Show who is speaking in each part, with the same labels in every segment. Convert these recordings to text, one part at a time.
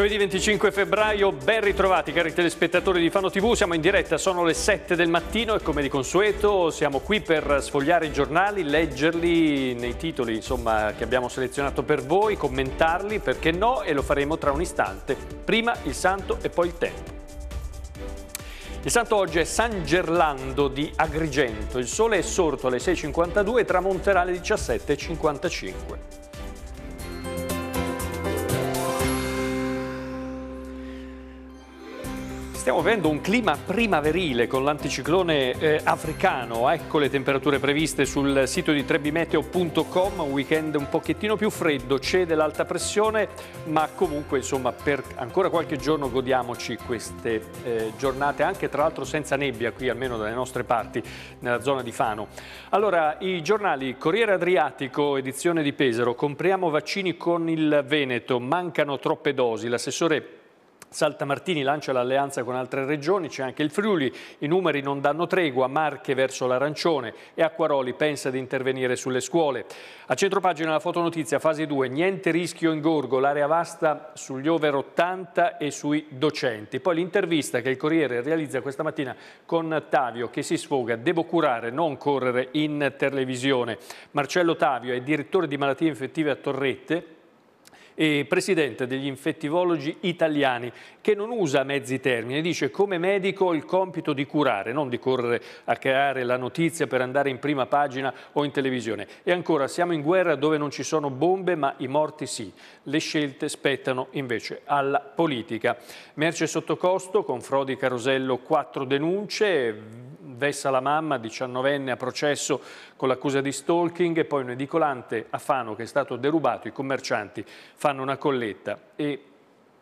Speaker 1: Giovedì 25 febbraio, ben ritrovati cari telespettatori di Fano TV, siamo in diretta, sono le 7 del mattino e come di consueto siamo qui per sfogliare i giornali, leggerli nei titoli insomma, che abbiamo selezionato per voi, commentarli, perché no, e lo faremo tra un istante, prima il santo e poi il tempo. Il santo oggi è San Gerlando di Agrigento, il sole è sorto alle 6.52 e tramonterà alle 17.55. Stiamo avendo un clima primaverile con l'anticiclone eh, africano, ecco le temperature previste sul sito di trebimeteo.com, un weekend un pochettino più freddo, cede l'alta pressione, ma comunque insomma per ancora qualche giorno godiamoci queste eh, giornate, anche tra l'altro senza nebbia qui almeno dalle nostre parti, nella zona di Fano. Allora, i giornali Corriere Adriatico, edizione di Pesaro, compriamo vaccini con il Veneto, mancano troppe dosi, l'assessore Saltamartini lancia l'alleanza con altre regioni, c'è anche il Friuli, i numeri non danno tregua, Marche verso l'arancione e Acquaroli pensa di intervenire sulle scuole. A centropagina la fotonotizia, fase 2, niente rischio in gorgo, l'area vasta sugli over 80 e sui docenti. Poi l'intervista che il Corriere realizza questa mattina con Tavio che si sfoga, devo curare, non correre in televisione. Marcello Tavio è direttore di malattie infettive a Torrette, eh, presidente degli infettivologi italiani, che non usa mezzi termini, dice come medico ho il compito di curare, non di correre a creare la notizia per andare in prima pagina o in televisione. E ancora, siamo in guerra dove non ci sono bombe ma i morti sì. Le scelte spettano invece alla politica. Merce sotto costo, con Frodi Carosello quattro denunce, Vessa la mamma, 19enne, a processo con l'accusa di stalking e poi un edicolante a Fano che è stato derubato. I commercianti fanno una colletta e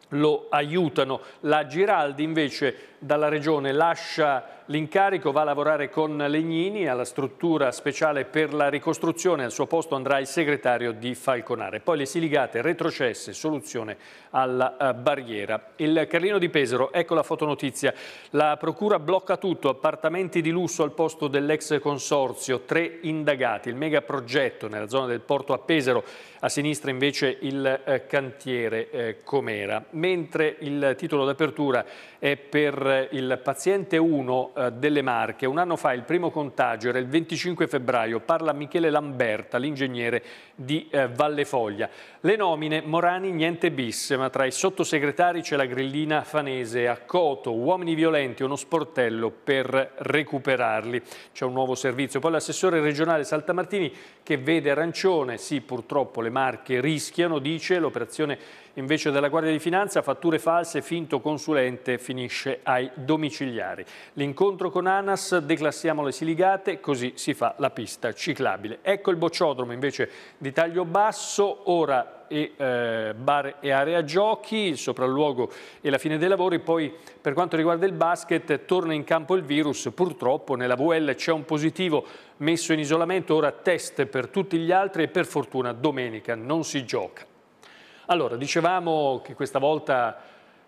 Speaker 1: lo aiutano. La Giraldi invece dalla regione lascia L'incarico va a lavorare con Legnini alla struttura speciale per la ricostruzione. Al suo posto andrà il segretario di Falconare. Poi le siligate, retrocesse, soluzione alla eh, barriera. Il Carlino di Pesaro, ecco la fotonotizia. La procura blocca tutto, appartamenti di lusso al posto dell'ex consorzio, tre indagati. Il megaprogetto nella zona del porto a Pesaro, a sinistra invece il eh, cantiere eh, Comera. Mentre il titolo d'apertura è per eh, il paziente 1 eh, delle Marche. Un anno fa il primo contagio era il 25 febbraio, parla Michele Lamberta, l'ingegnere di eh, Valle Foglia. Le nomine Morani niente bis, ma tra i sottosegretari c'è la grillina fanese a Coto, uomini violenti, uno sportello per recuperarli. C'è un nuovo servizio. Poi l'assessore regionale Saltamartini che vede arancione, sì purtroppo le marche rischiano, dice l'operazione invece della Guardia di Finanza, fatture false, finto consulente finisce ai domiciliari. L'incontro con Anas, declassiamo le siligate, così si fa la pista ciclabile. Ecco il bocciodromo invece di di taglio basso, ora e, eh, bar e area giochi, il sopralluogo e la fine dei lavori. Poi per quanto riguarda il basket torna in campo il virus, purtroppo nella VL c'è un positivo messo in isolamento, ora test per tutti gli altri e per fortuna domenica non si gioca. Allora, dicevamo che questa volta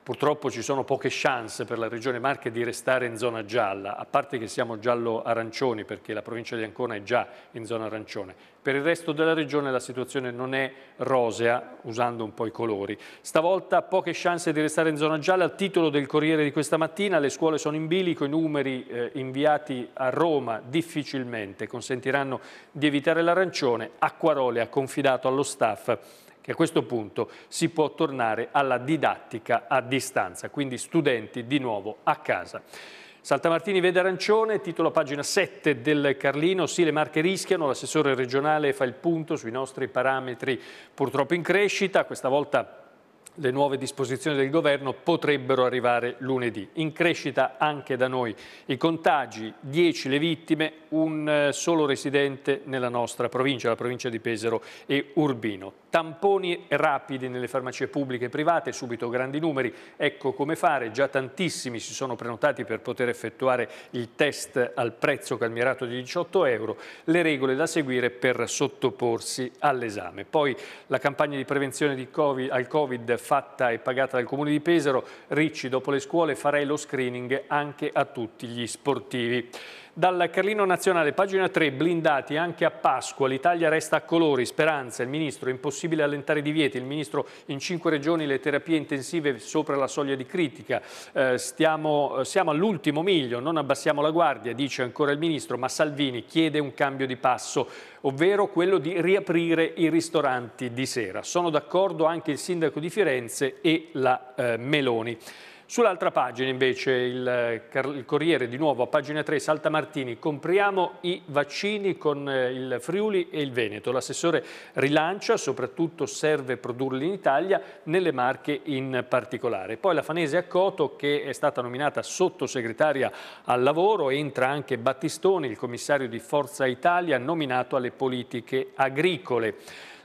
Speaker 1: Purtroppo ci sono poche chance per la Regione Marche di restare in zona gialla, a parte che siamo giallo-arancioni perché la provincia di Ancona è già in zona arancione. Per il resto della Regione la situazione non è rosea, usando un po' i colori. Stavolta poche chance di restare in zona gialla, al titolo del Corriere di questa mattina, le scuole sono in bilico, i numeri eh, inviati a Roma difficilmente consentiranno di evitare l'arancione. Acquarole ha confidato allo staff che a questo punto si può tornare alla didattica a distanza, quindi studenti di nuovo a casa. Saltamartini vede arancione, titolo pagina 7 del Carlino, sì le marche rischiano, l'assessore regionale fa il punto sui nostri parametri purtroppo in crescita, questa volta le nuove disposizioni del governo potrebbero arrivare lunedì. In crescita anche da noi i contagi, 10 le vittime, un eh, solo residente nella nostra provincia, la provincia di Pesaro e Urbino. Tamponi rapidi nelle farmacie pubbliche e private, subito grandi numeri, ecco come fare, già tantissimi si sono prenotati per poter effettuare il test al prezzo calmierato di 18 euro, le regole da seguire per sottoporsi all'esame. Poi la campagna di prevenzione di COVID, al Covid fatta e pagata dal Comune di Pesaro, Ricci dopo le scuole farei lo screening anche a tutti gli sportivi. Dal Carlino Nazionale, pagina 3, blindati anche a Pasqua, l'Italia resta a colori, speranza, il ministro, impossibile allentare divieti, il ministro in cinque regioni le terapie intensive sopra la soglia di critica, eh, stiamo, eh, siamo all'ultimo miglio, non abbassiamo la guardia, dice ancora il ministro, ma Salvini chiede un cambio di passo, ovvero quello di riaprire i ristoranti di sera. Sono d'accordo anche il sindaco di Firenze e la eh, Meloni. Sull'altra pagina invece il, il, Corriere di nuovo a pagina 3 Saltamartini, compriamo i vaccini con eh, il Friuli e il Veneto. L'assessore rilancia, soprattutto serve produrli in Italia, nelle Marche in particolare. Poi la Fanese Accoto che è stata nominata sottosegretaria al lavoro, entra anche Battistoni, il commissario di Forza Italia, nominato alle politiche agricole.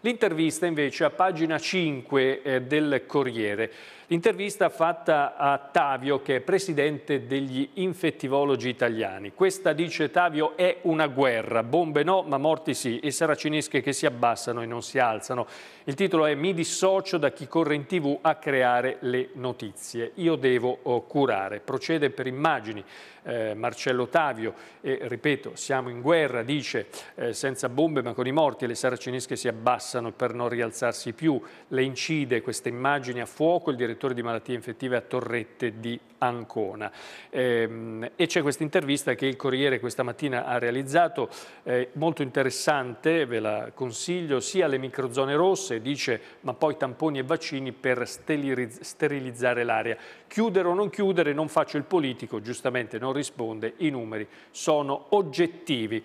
Speaker 1: L'intervista invece a pagina 5 eh, del Corriere. L'intervista fatta a Tavio, che è presidente degli infettivologi italiani. Questa, dice Tavio, è una guerra. Bombe no, ma morti sì. E saracinesche che si abbassano e non si alzano. Il titolo è Mi dissocio da chi corre in tv a creare le notizie. Io devo oh, curare. Procede per immagini eh, Marcello Tavio e ripeto siamo in guerra dice eh, senza bombe ma con i morti le saracinesche si abbassano per non rialzarsi più le incide queste immagini a fuoco il direttore di malattie infettive a Torrette di Ancona ehm, e c'è questa intervista che il Corriere questa mattina ha realizzato eh, molto interessante ve la consiglio sia le microzone rosse dice ma poi tamponi e vaccini per sterilizzare l'area chiudere o non chiudere non faccio il politico giustamente non risponde, i numeri sono oggettivi.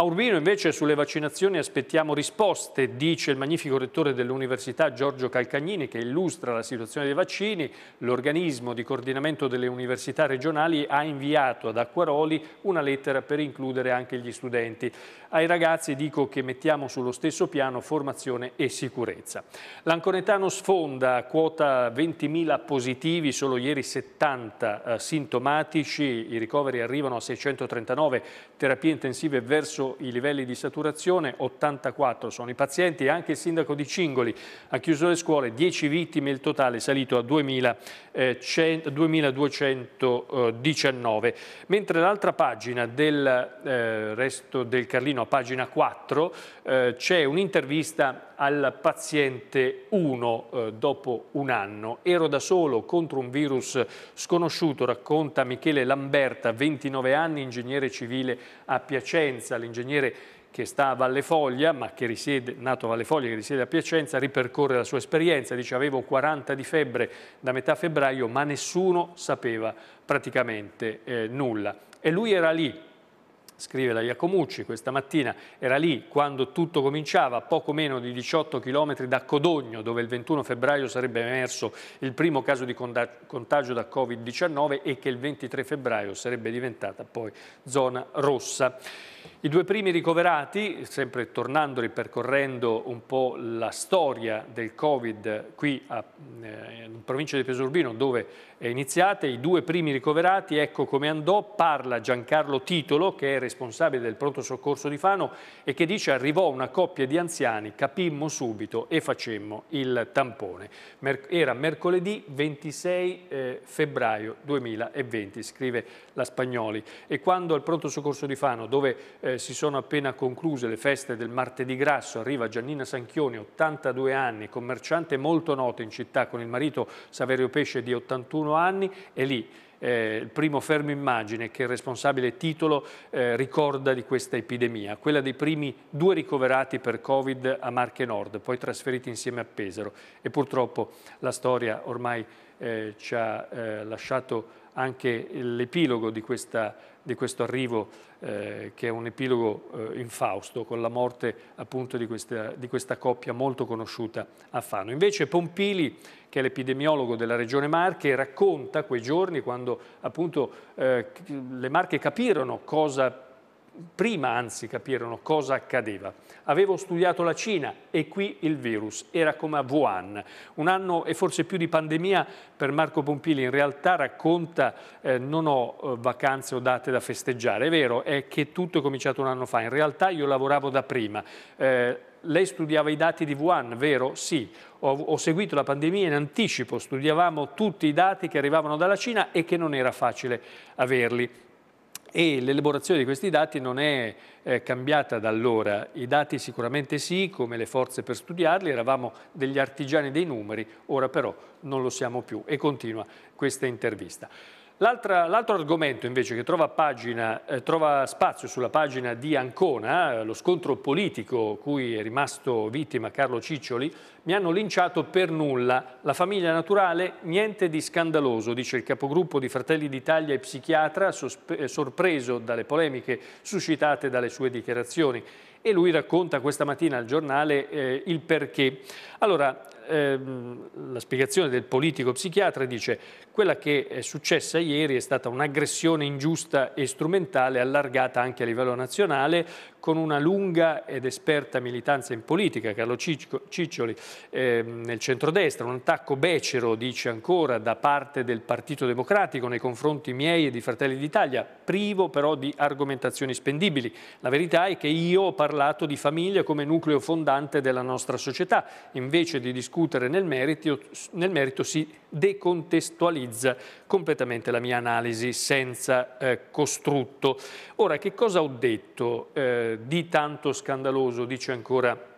Speaker 1: A Urbino invece sulle vaccinazioni aspettiamo risposte, dice il magnifico rettore dell'Università Giorgio Calcagnini che illustra la situazione dei vaccini. L'organismo di coordinamento delle università regionali ha inviato ad Acquaroli una lettera per includere anche gli studenti. Ai ragazzi dico che mettiamo sullo stesso piano formazione e sicurezza. L'Anconetano sfonda quota 20.000 positivi, solo ieri 70 eh, sintomatici, i ricoveri arrivano a 639, terapie intensive verso i livelli di saturazione, 84 sono i pazienti e anche il sindaco di Cingoli ha chiuso le scuole, 10 vittime, il totale è salito a 2219. Eh, Mentre l'altra pagina del eh, resto del Carlino, a pagina 4, eh, c'è un'intervista al paziente 1 eh, dopo un anno. Ero da solo contro un virus sconosciuto, racconta Michele Lamberta, 29 anni, ingegnere civile a Piacenza. L'ingegnere che sta a Valle Foglia, ma che risiede, nato a Valle Foglia, che risiede a Piacenza, ripercorre la sua esperienza. Dice avevo 40 di febbre da metà febbraio, ma nessuno sapeva praticamente eh, nulla. E lui era lì scrive la Iacomucci, questa mattina era lì quando tutto cominciava, a poco meno di 18 km da Codogno, dove il 21 febbraio sarebbe emerso il primo caso di contagio da Covid-19 e che il 23 febbraio sarebbe diventata poi zona rossa. I due primi ricoverati, sempre tornando e ripercorrendo un po' la storia del Covid qui a, eh, in provincia di Pesorbino dove è iniziata, i due primi ricoverati, ecco come andò, parla Giancarlo Titolo che è responsabile del pronto soccorso di Fano e che dice arrivò una coppia di anziani, capimmo subito e facemmo il tampone. Mer era mercoledì 26 eh, febbraio 2020, scrive la Spagnoli. E quando al pronto soccorso di Fano dove... Eh, eh, si sono appena concluse le feste del martedì grasso, arriva Giannina Sanchioni, 82 anni, commerciante molto nota in città con il marito Saverio Pesce di 81 anni e lì eh, il primo fermo immagine che il responsabile titolo eh, ricorda di questa epidemia, quella dei primi due ricoverati per Covid a Marche Nord, poi trasferiti insieme a Pesaro e purtroppo la storia ormai eh, ci ha eh, lasciato anche l'epilogo di questa di questo arrivo eh, che è un epilogo eh, Fausto con la morte appunto di questa, di questa coppia molto conosciuta a Fano. Invece Pompili, che è l'epidemiologo della regione Marche, racconta quei giorni quando appunto eh, le Marche capirono cosa prima anzi capirono cosa accadeva. Avevo studiato la Cina e qui il virus, era come a Wuhan. Un anno e forse più di pandemia per Marco Pompili, in realtà racconta eh, non ho eh, vacanze o date da festeggiare, è vero, è che tutto è cominciato un anno fa, in realtà io lavoravo da prima. Eh, lei studiava i dati di Wuhan, vero? Sì, ho, ho, seguito la pandemia in anticipo, studiavamo tutti i dati che arrivavano dalla Cina e che non era facile averli e l'elaborazione di questi dati non è eh, cambiata da allora. I dati sicuramente sì, come le forze per studiarli, eravamo degli artigiani dei numeri, ora però non lo siamo più e continua questa intervista. L'altro argomento invece che trova, pagina, eh, trova, spazio sulla pagina di Ancona, eh, lo scontro politico cui è rimasto vittima Carlo Ciccioli mi hanno linciato per nulla. La famiglia naturale, niente di scandaloso, dice il capogruppo di Fratelli d'Italia e psichiatra, eh, sorpreso dalle polemiche suscitate dalle sue dichiarazioni e lui racconta questa mattina al giornale eh, il perché. Allora, ehm, la spiegazione del politico psichiatra dice quella che è successa ieri è stata un'aggressione ingiusta e strumentale allargata anche a livello nazionale con una lunga ed esperta militanza in politica, Carlo Ciccioli eh, nel centrodestra, un attacco becero, dice ancora, da parte del Partito Democratico nei confronti miei e di Fratelli d'Italia, privo però di argomentazioni spendibili. La verità è che io ho parlato di famiglia come nucleo fondante della nostra società, invece di discutere nel merito, nel merito si decontestualizza completamente la mia analisi senza eh, costrutto. Ora, che cosa ho detto eh, di tanto scandaloso, dice ancora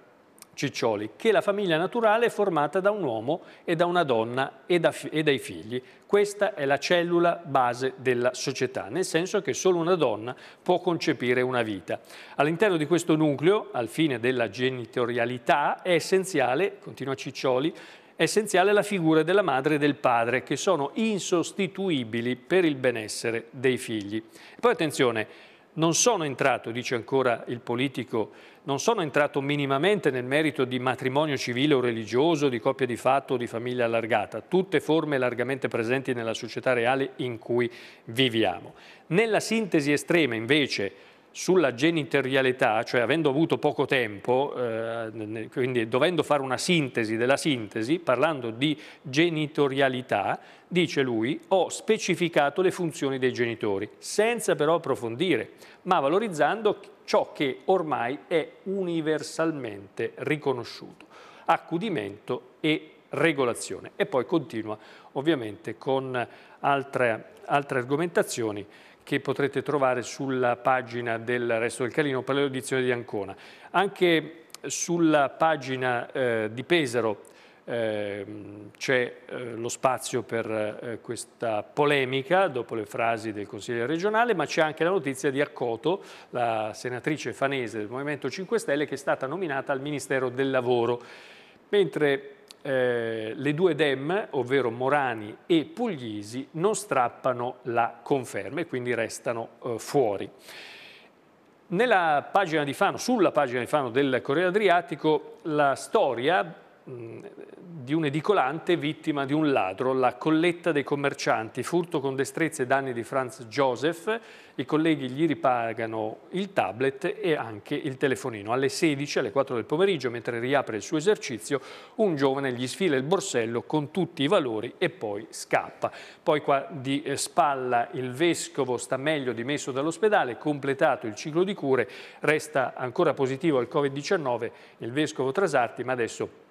Speaker 1: Ciccioli, che la famiglia naturale è formata da un uomo e da una donna e, da, e, dai figli. Questa è la cellula base della società, nel senso che solo una donna può concepire una vita. All'interno di questo nucleo, al fine della genitorialità, è essenziale, continua Ciccioli, essenziale la figura della madre e del padre, che sono insostituibili per il benessere dei figli. Poi attenzione, non sono entrato, dice ancora il politico, non sono entrato minimamente nel merito di matrimonio civile o religioso, di coppia di fatto o di famiglia allargata, tutte forme largamente presenti nella società reale in cui viviamo. Nella sintesi estrema, invece, sulla genitorialità, cioè avendo avuto poco tempo, eh, quindi dovendo fare una sintesi della sintesi, parlando di genitorialità, dice lui, ho specificato le funzioni dei genitori, senza però approfondire, ma valorizzando ciò che ormai è universalmente riconosciuto, accudimento e regolazione. E poi continua ovviamente con altre, altre argomentazioni che potrete trovare sulla pagina del Resto del Calino per l'audizione di Ancona. Anche sulla pagina eh, di Pesaro ehm, c'è eh, lo spazio per eh, questa polemica dopo le frasi del consigliere regionale, ma c'è anche la notizia di Accoto, la senatrice fanese del Movimento 5 Stelle, che è stata nominata al Ministero del Lavoro. Mentre eh, le due dem, ovvero Morani e Puglisi, non strappano la conferma e quindi restano eh, fuori. Pagina di Fano, sulla pagina di Fano del Corriere Adriatico, la storia di un edicolante vittima di un ladro, la colletta dei commercianti, furto con destrezze e danni di Franz Joseph, i colleghi gli ripagano il tablet e anche il telefonino. Alle 16, alle 4 del pomeriggio, mentre riapre il suo esercizio, un giovane gli sfila il borsello con tutti i valori e poi scappa. Poi qua di eh, spalla il vescovo sta meglio dimesso dall'ospedale, completato il ciclo di cure, resta ancora positivo al Covid-19 il vescovo Trasarti, ma adesso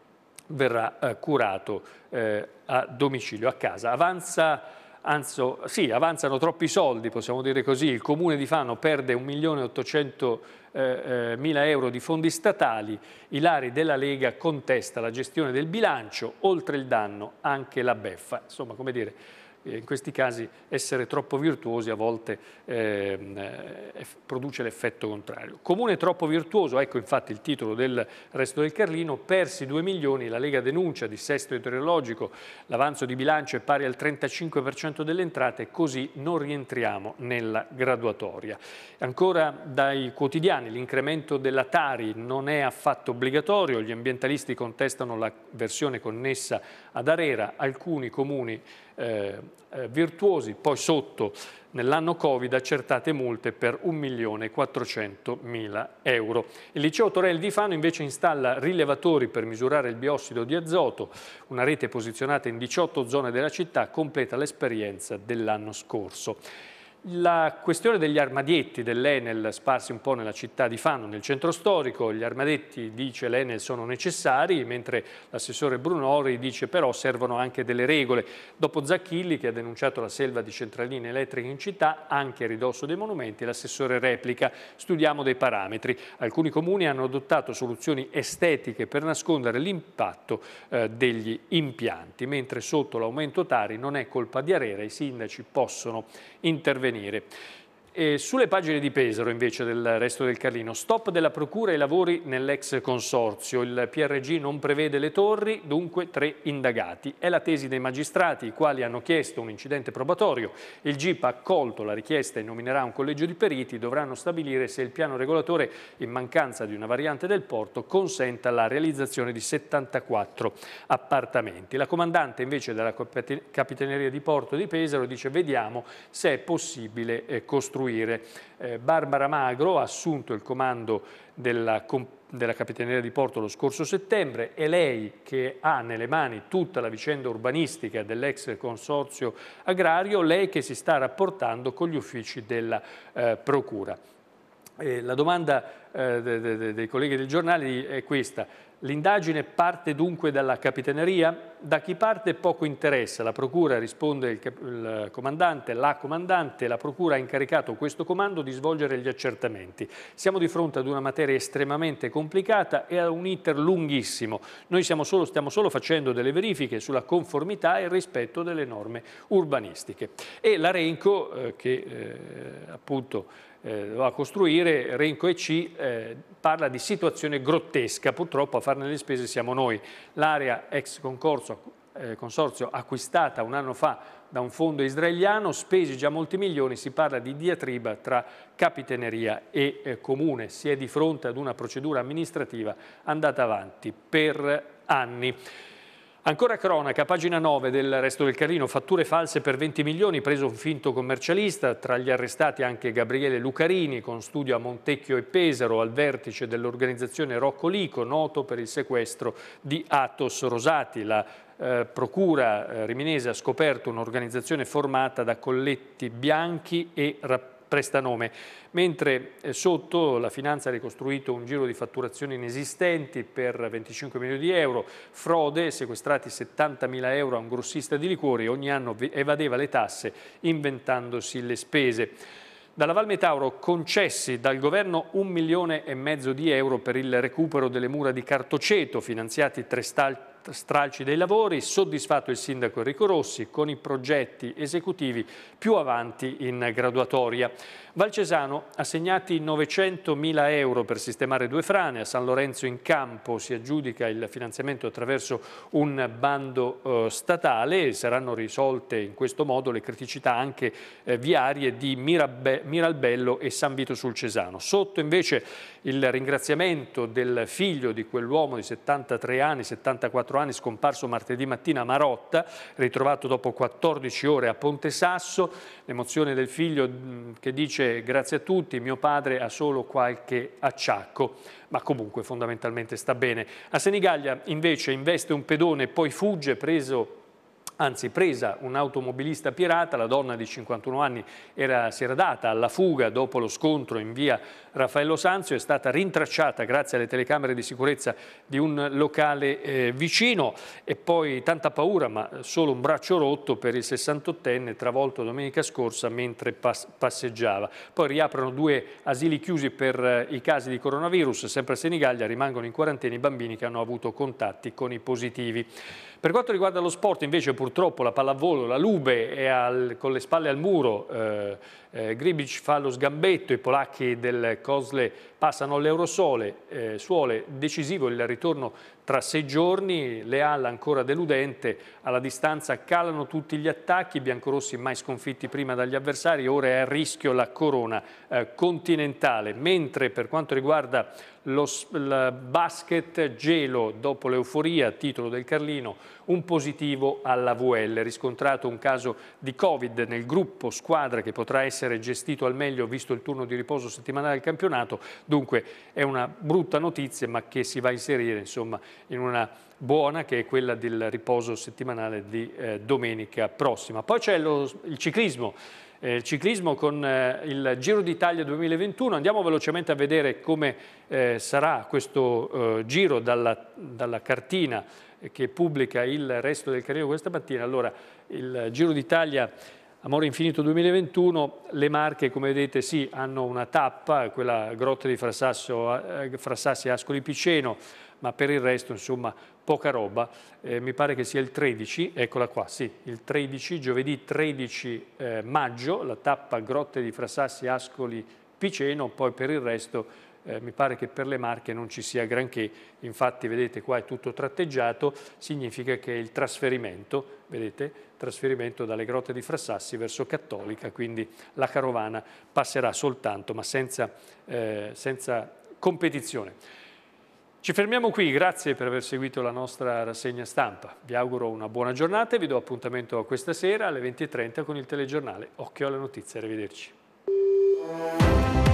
Speaker 1: verrà eh, curato eh, a domicilio, a casa. Avanza, anzo, sì, avanzano troppi soldi, possiamo dire così, il comune di Fano perde 1.800.000 eh, eh, euro di fondi statali, Ilari della Lega contesta la gestione del bilancio, oltre il danno anche la beffa, insomma come dire eh, in questi casi essere troppo virtuosi a volte ehm, eh, produce l'effetto contrario. Comune troppo virtuoso, ecco infatti il titolo del resto del Carlino, persi 2 milioni, la Lega denuncia dissesto idrologico, l'avanzo di bilancio è pari al 35% delle entrate, così non rientriamo nella graduatoria. Ancora dai quotidiani l'incremento della Tari non è affatto obbligatorio, gli ambientalisti contestano la versione connessa ad Arera, alcuni comuni eh, eh, virtuosi, poi sotto nell'anno Covid accertate multe per 1.400.000 euro. Il liceo Torelli di Fano invece installa rilevatori per misurare il biossido di azoto, una rete posizionata in 18 zone della città completa l'esperienza dell'anno scorso. La questione degli armadietti dell'Enel sparsi un po' nella città di Fano, nel centro storico, gli armadietti, dice l'Enel, sono necessari, mentre l'assessore Brunori dice però servono anche delle regole. Dopo Zacchilli, che ha denunciato la selva di centraline elettriche in città, anche a ridosso dei monumenti, l'assessore replica, studiamo dei parametri. Alcuni comuni hanno adottato soluzioni estetiche per nascondere l'impatto eh, degli impianti, mentre sotto l'aumento Tari non è colpa di Arera, i sindaci possono intervenire intervenire. E sulle pagine di Pesaro invece del resto del Carlino, stop della procura ai lavori nell'ex consorzio, il PRG non prevede le torri, dunque tre indagati. È la tesi dei magistrati, i quali hanno chiesto un incidente probatorio, il GIP ha accolto la richiesta e nominerà un collegio di periti, dovranno stabilire se il piano regolatore, in mancanza di una variante del porto, consenta la realizzazione di 74 appartamenti. La comandante invece della Capitaneria di Porto di Pesaro dice vediamo se è possibile eh, costruire costruire. Eh, Barbara Magro ha assunto il comando della, della Capitaneria di Porto lo scorso settembre, è lei che ha nelle mani tutta la vicenda urbanistica dell'ex consorzio agrario, lei che si sta rapportando con gli uffici della eh, Procura. Eh, la domanda eh, de, de, de, dei colleghi del giornale è questa, L'indagine parte dunque dalla capitaneria, da chi parte poco interessa, la procura risponde il, il, comandante, la comandante, la procura ha incaricato questo comando di svolgere gli accertamenti. Siamo di fronte ad una materia estremamente complicata e a un iter lunghissimo. Noi solo, stiamo solo facendo delle verifiche sulla conformità e rispetto delle norme urbanistiche. E l'Arenco, eh, che eh, appunto eh, a costruire, Renco e C eh, parla di situazione grottesca, purtroppo a farne le spese siamo noi. L'area ex concorso eh, consorzio acquistata un anno fa da un fondo israeliano, spesi già molti milioni, si parla di diatriba tra capitaneria e eh, comune, si è di fronte ad una procedura amministrativa andata avanti per anni. Ancora cronaca, pagina 9 del Resto del Carlino, fatture false per 20 milioni, preso un finto commercialista, tra gli arrestati anche Gabriele Lucarini, con studio a Montecchio e Pesaro, al vertice dell'organizzazione Rocco Lico, noto per il sequestro di Atos Rosati, la eh, procura eh, riminese ha scoperto un'organizzazione formata da colletti bianchi e rappresentanti prestanome, mentre eh, sotto la finanza ha ricostruito un giro di fatturazioni inesistenti per 25 milioni di euro, frode, sequestrati 70 mila euro a un grossista di liquori, ogni anno evadeva le tasse inventandosi le spese. Dalla Val Metauro concessi dal governo un milione e mezzo di euro per il recupero delle mura di Cartoceto, finanziati tre, stal stralci dei lavori, soddisfatto il sindaco Enrico Rossi con i progetti esecutivi più avanti in graduatoria. Valcesano, ha assegnati 900.000 euro per sistemare due frane, a San Lorenzo in campo si aggiudica il finanziamento attraverso un bando eh, statale e saranno risolte in questo modo le criticità anche eh, viarie di Mirabe Miralbello e San Vito sul Cesano. Sotto invece il ringraziamento del figlio di quell'uomo di 73 anni, 74 44 anni, scomparso martedì mattina a Marotta, ritrovato dopo 14 ore a Ponte Sasso. L'emozione del figlio mm, che dice grazie a tutti, mio padre ha solo qualche acciacco, ma comunque fondamentalmente sta bene. A Senigallia invece investe un pedone poi fugge preso anzi presa un automobilista pirata, la donna di 51 anni era, si era data alla fuga dopo lo scontro in via Raffaello Sanzio, è stata rintracciata grazie alle telecamere di sicurezza di un locale eh, vicino e poi tanta paura ma solo un braccio rotto per il 68enne travolto domenica scorsa mentre pas passeggiava. Poi riaprono due asili chiusi per eh, i casi di coronavirus, sempre a Senigallia rimangono in quarantena i bambini che hanno avuto contatti con i positivi. Per quanto riguarda lo sport invece purtroppo la pallavolo, la Lube è al, con le spalle al muro, eh, eh, Gribic fa lo sgambetto, i polacchi del Cosle passano all'Eurosole, eh, suole decisivo il ritorno tra sei giorni Leal ancora deludente, alla distanza calano tutti gli attacchi, biancorossi mai sconfitti prima dagli avversari, ora è a rischio la corona eh, continentale, mentre per quanto riguarda lo basket gelo dopo l'euforia, titolo del Carlino, un positivo alla VL, riscontrato un caso di Covid nel gruppo squadra che potrà essere gestito al meglio visto il turno di riposo settimanale del campionato, dunque è una brutta notizia ma che si va a inserire insomma, in una buona che è quella del riposo settimanale di eh, domenica prossima. Poi c'è il ciclismo, eh, il ciclismo con eh, il Giro d'Italia 2021, andiamo velocemente a vedere come eh, sarà questo giro dalla, dalla cartina che pubblica il resto del Carrino questa mattina. Allora, il Giro d'Italia Amore Infinito 2021, le Marche come vedete sì hanno una tappa, quella grotta di Frassasso, eh, Frassassi Ascoli Piceno, ma per il resto insomma poca roba, eh, mi pare che sia il 13, eccola qua, sì, il 13, giovedì 13 eh, maggio, la tappa grotte di Frassassi Ascoli Piceno, poi per il resto eh, mi pare che per le Marche non ci sia granché, infatti vedete qua è tutto tratteggiato, significa che il trasferimento, vedete, trasferimento dalle grotte di Frassassi verso Cattolica, quindi la carovana passerà soltanto ma senza, eh, senza competizione. Ci fermiamo qui, grazie per aver seguito la nostra rassegna stampa. Vi auguro una buona giornata e vi do appuntamento questa sera alle 20.30 con il telegiornale Occhio alle notizie. Arrivederci.